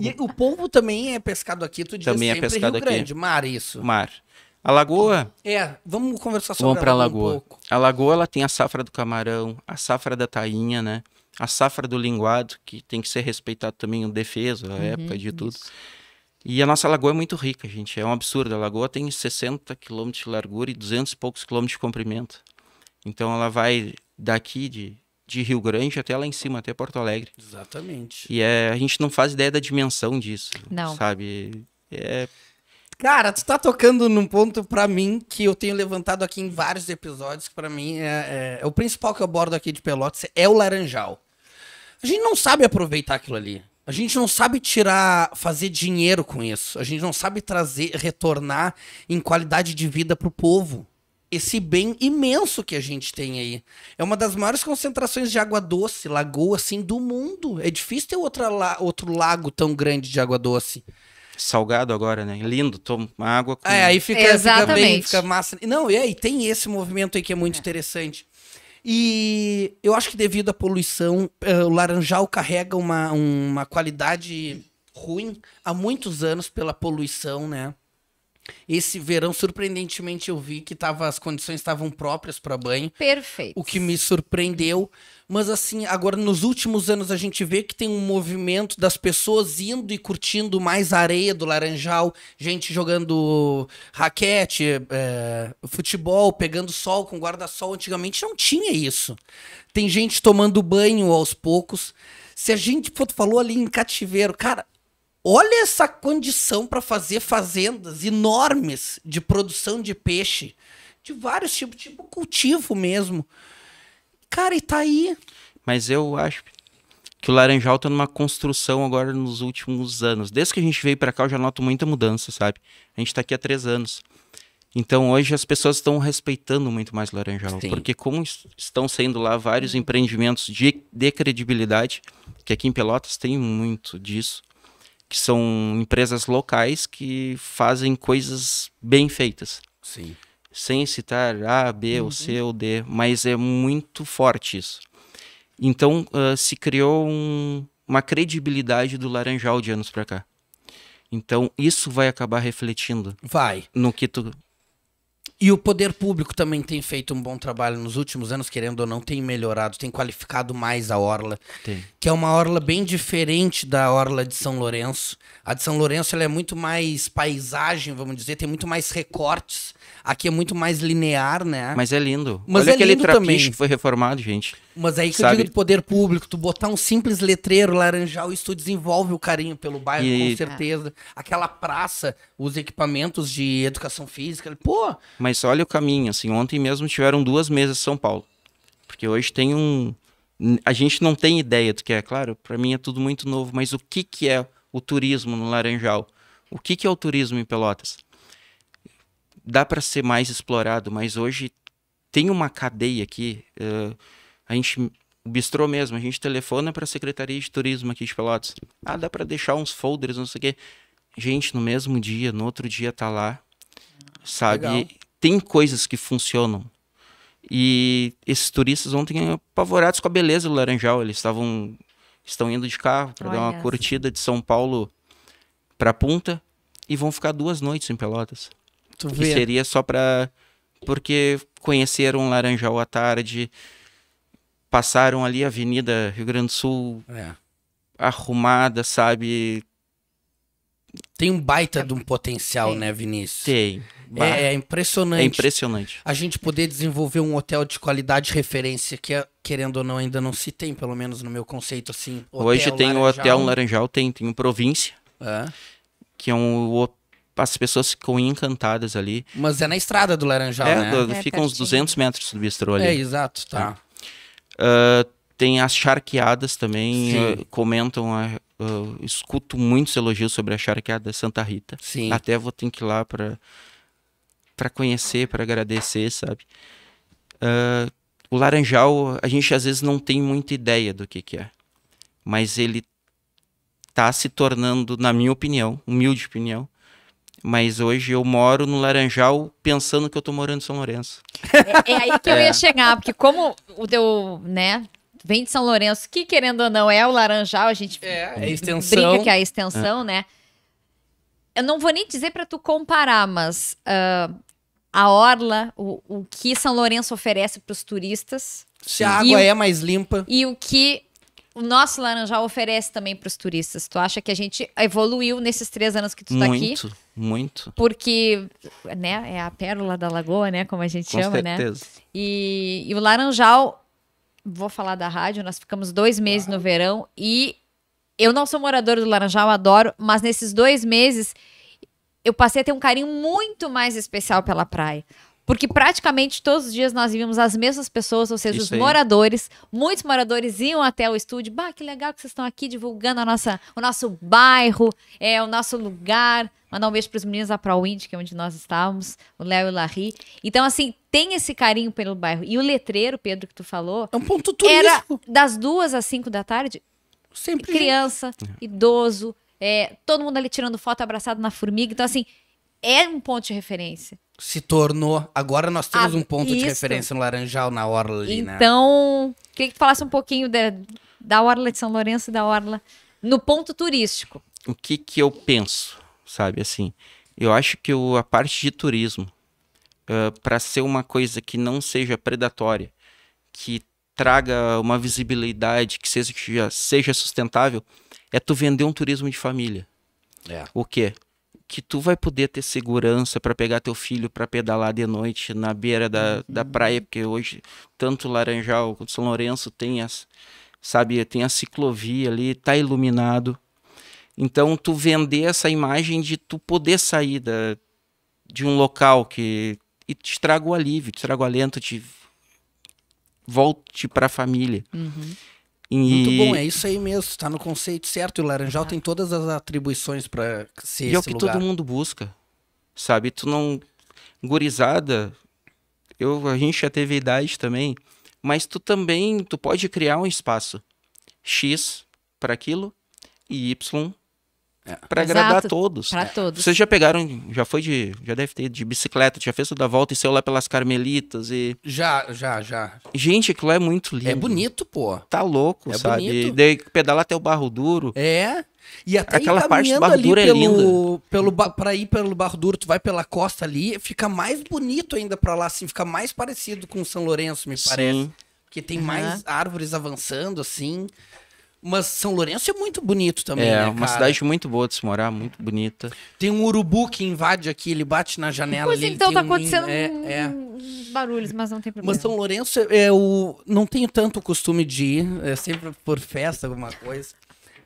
Tá e o povo também é pescado aqui, tu diz também é pescado Rio aqui. Grande, mar isso. Mar. A lagoa? É, vamos conversar sobre vamos pra a lagoa. Um pouco. A lagoa ela tem a safra do camarão, a safra da tainha, né? A safra do linguado, que tem que ser respeitado também o defeso, a uhum, época de tudo. Isso. E a nossa lagoa é muito rica, gente. É um absurdo. A lagoa tem 60 quilômetros de largura e 200 e poucos quilômetros de comprimento. Então ela vai daqui de de Rio Grande até lá em cima, até Porto Alegre. Exatamente. E é, a gente não faz ideia da dimensão disso. Não. Sabe? É. Cara, tu tá tocando num ponto para mim que eu tenho levantado aqui em vários episódios, que pra mim é, é, é, o principal que eu abordo aqui de Pelotas, é o laranjal. A gente não sabe aproveitar aquilo ali. A gente não sabe tirar, fazer dinheiro com isso. A gente não sabe trazer, retornar em qualidade de vida pro povo esse bem imenso que a gente tem aí. É uma das maiores concentrações de água doce, lagoa, assim, do mundo. É difícil ter outra la outro lago tão grande de água doce. Salgado agora, né? Lindo, toma água com... É, aí fica, Exatamente. fica bem, fica massa. Não, e aí tem esse movimento aí que é muito é. interessante. E eu acho que devido à poluição, eh, o Laranjal carrega uma, uma qualidade ruim há muitos anos pela poluição, né? Esse verão, surpreendentemente, eu vi que tava, as condições estavam próprias para banho. Perfeito. O que me surpreendeu. Mas, assim, agora nos últimos anos a gente vê que tem um movimento das pessoas indo e curtindo mais areia do Laranjal, gente jogando raquete, é, futebol, pegando sol com guarda-sol. Antigamente não tinha isso. Tem gente tomando banho aos poucos. Se a gente, falou ali em cativeiro, cara, Olha essa condição para fazer fazendas enormes de produção de peixe, de vários tipos, tipo cultivo mesmo. Cara, e tá aí. Mas eu acho que o Laranjal tá numa construção agora nos últimos anos. Desde que a gente veio para cá, eu já noto muita mudança, sabe? A gente tá aqui há três anos. Então hoje as pessoas estão respeitando muito mais o Laranjal, Sim. porque como estão sendo lá vários empreendimentos de, de credibilidade, que aqui em Pelotas tem muito disso, que são empresas locais que fazem coisas bem feitas. Sim. Sem citar A, B, uhum. ou C uhum. ou D, mas é muito forte isso. Então uh, se criou um, uma credibilidade do Laranjal de anos para cá. Então isso vai acabar refletindo. Vai. No que tu e o poder público também tem feito um bom trabalho nos últimos anos, querendo ou não, tem melhorado, tem qualificado mais a orla, tem. que é uma orla bem diferente da orla de São Lourenço. A de São Lourenço ela é muito mais paisagem, vamos dizer, tem muito mais recortes Aqui é muito mais linear, né? Mas é lindo. Mas Olha é aquele lindo trapiche também. que foi reformado, gente. Mas aí que Sabe? eu digo do poder público, tu botar um simples letreiro laranjal, isso tu desenvolve o carinho pelo bairro, e... com certeza. Aquela praça, os equipamentos de educação física, pô. Mas olha o caminho, assim, ontem mesmo tiveram duas mesas em São Paulo. Porque hoje tem um a gente não tem ideia do que é, claro, para mim é tudo muito novo, mas o que que é o turismo no Laranjal? O que que é o turismo em Pelotas? dá para ser mais explorado, mas hoje tem uma cadeia aqui. Uh, a gente o bistrô mesmo, a gente telefona para a Secretaria de Turismo aqui de Pelotas. Ah, dá para deixar uns folders, não sei o quê. Gente, no mesmo dia, no outro dia tá lá. Sabe? Legal. Tem coisas que funcionam. E esses turistas ontem apavorados com a beleza do Laranjal, eles estavam estão indo de carro para dar uma curtida de São Paulo para Punta e vão ficar duas noites em Pelotas. Tu vê. E seria só para porque conheceram Laranjal à tarde, passaram ali a Avenida Rio Grande do Sul é. arrumada, sabe? Tem um baita de um é. potencial, Tem. né, Vinícius? Tem. É, é, impressionante. É impressionante. A gente poder desenvolver um hotel de qualidade de referência que, querendo ou não, ainda não se tem, pelo menos no meu conceito, assim. Hoje tem Laranjal. o Hotel Laranjal, tem, tem o Província, é. que é um as pessoas ficam encantadas ali. Mas é na estrada do Laranjal, é, né? É, fica uns 200 metros do bistrô ali. É, exato, tá. Uh, tem as charqueadas também, uh, comentam, uh, escuto muitos elogios sobre a charqueada Santa Rita. Sim. Até vou ter que ir lá para para conhecer, para agradecer, sabe? o Laranjal, a gente às vezes não tem muita ideia do que que é. Mas ele tá se tornando, na minha opinião, humilde opinião, mas hoje eu moro no Laranjal pensando que eu tô morando em São Lourenço. É, é aí que eu é. ia chegar, porque como o teu, né, vem de São Lourenço, que querendo ou não é o Laranjal, a gente é, é extensão. brinca que é a extensão, é. né? Eu não vou nem dizer para tu comparar, mas uh, a orla, o, o que São Lourenço oferece para os turistas. Se a água o, é mais limpa. E o que o nosso Laranjal oferece também para os turistas? Tu acha que a gente evoluiu nesses três anos que tu está aqui? Muito, muito. Porque, né, é a pérola da lagoa, né, como a gente Com chama, né? certeza. né? E, e o Laranjal, vou falar da rádio, nós ficamos dois meses no verão e eu não sou moradora do Laranjal, adoro, mas nesses dois meses eu passei a ter um carinho muito mais especial pela praia. Porque praticamente todos os dias nós víamos as mesmas pessoas, ou seja, Isso os aí. moradores. Muitos moradores iam até o estúdio. Bah, que legal que vocês estão aqui divulgando a nossa, o nosso bairro, é o nosso lugar. Mandar um beijo para os meninos da ProWind, que é onde nós estávamos, o Léo e o Larry. Então, assim, tem esse carinho pelo bairro. E o letreiro, Pedro, que tu falou. É um ponto turístico. Era das duas às cinco da tarde. Sempre. Criança, idoso, é, todo mundo ali tirando foto abraçado na formiga. Então, assim, é um ponto de referência. Se tornou. Agora nós temos ah, um ponto isso. de referência no Laranjal, na Orla ali, né? Então, queria que falasse um pouquinho de, da Orla de São Lourenço e da Orla no ponto turístico. O que que eu penso, sabe? Assim, eu acho que o, a parte de turismo, uh, para ser uma coisa que não seja predatória, que traga uma visibilidade, que seja, seja sustentável, é tu vender um turismo de família. É. O quê? que tu vai poder ter segurança para pegar teu filho para pedalar de noite na beira da, uhum. da praia, porque hoje tanto Laranjal quanto São Lourenço tem as, sabe, tem a ciclovia ali, tá iluminado. Então tu vender essa imagem de tu poder sair da, de um local que e te traga o alívio, te traga o alento, te volte para a família. Uhum. E... Muito bom, é isso aí mesmo, tá no conceito certo. E o Laranjal é. tem todas as atribuições para ser E é o que lugar. todo mundo busca, sabe? Tu não... Gurizada, eu, a gente já teve idade também, mas tu também, tu pode criar um espaço X para aquilo e Y é. Pra para agradar a todos. Pra é. todos. Vocês já pegaram, já foi de, já deve ter de bicicleta, já fez toda a volta e saiu lá pelas Carmelitas e Já, já, já. Gente, aquilo é muito lindo. É bonito, pô. Tá louco, é sabe? Bonito. E daí pedala até o barro duro. É. E até aquela parte do barro duro é linda. Pelo para ir pelo barro duro, tu vai pela costa ali, fica mais bonito ainda para lá assim, fica mais parecido com São Lourenço, me Sim. parece. Porque tem uhum. mais árvores avançando assim. Mas São Lourenço é muito bonito também. É, né, uma cara? cidade muito boa de se morar, muito bonita. Tem um urubu que invade aqui, ele bate na janela. Pois ali, então tá um acontecendo é, é. barulhos, mas não tem problema. Mas São Lourenço, é, é, o... não tenho tanto costume de ir, é sempre por festa, alguma coisa.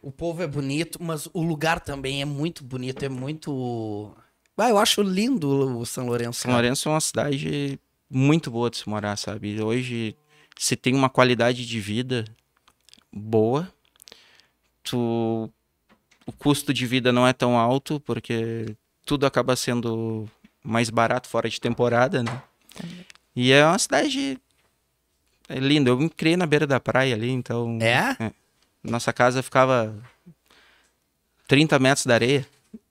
O povo é bonito, mas o lugar também é muito bonito, é muito. Ah, eu acho lindo o São Lourenço. São Lourenço é uma cidade muito boa de se morar, sabe? Hoje se tem uma qualidade de vida boa tu o custo de vida não é tão alto porque tudo acaba sendo mais barato fora de temporada, né? E é uma cidade é linda. Eu me criei na beira da praia ali, então. É? é. Nossa casa ficava 30 metros da areia.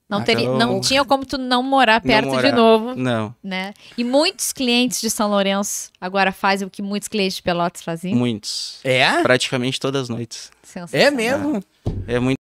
Não, teria, então, não tinha como tu não morar perto não morar, de novo. Não. Né? E muitos clientes de São Lourenço agora fazem o que muitos clientes de Pelotas faziam? Muitos. É? Praticamente todas as noites. É mesmo? É muito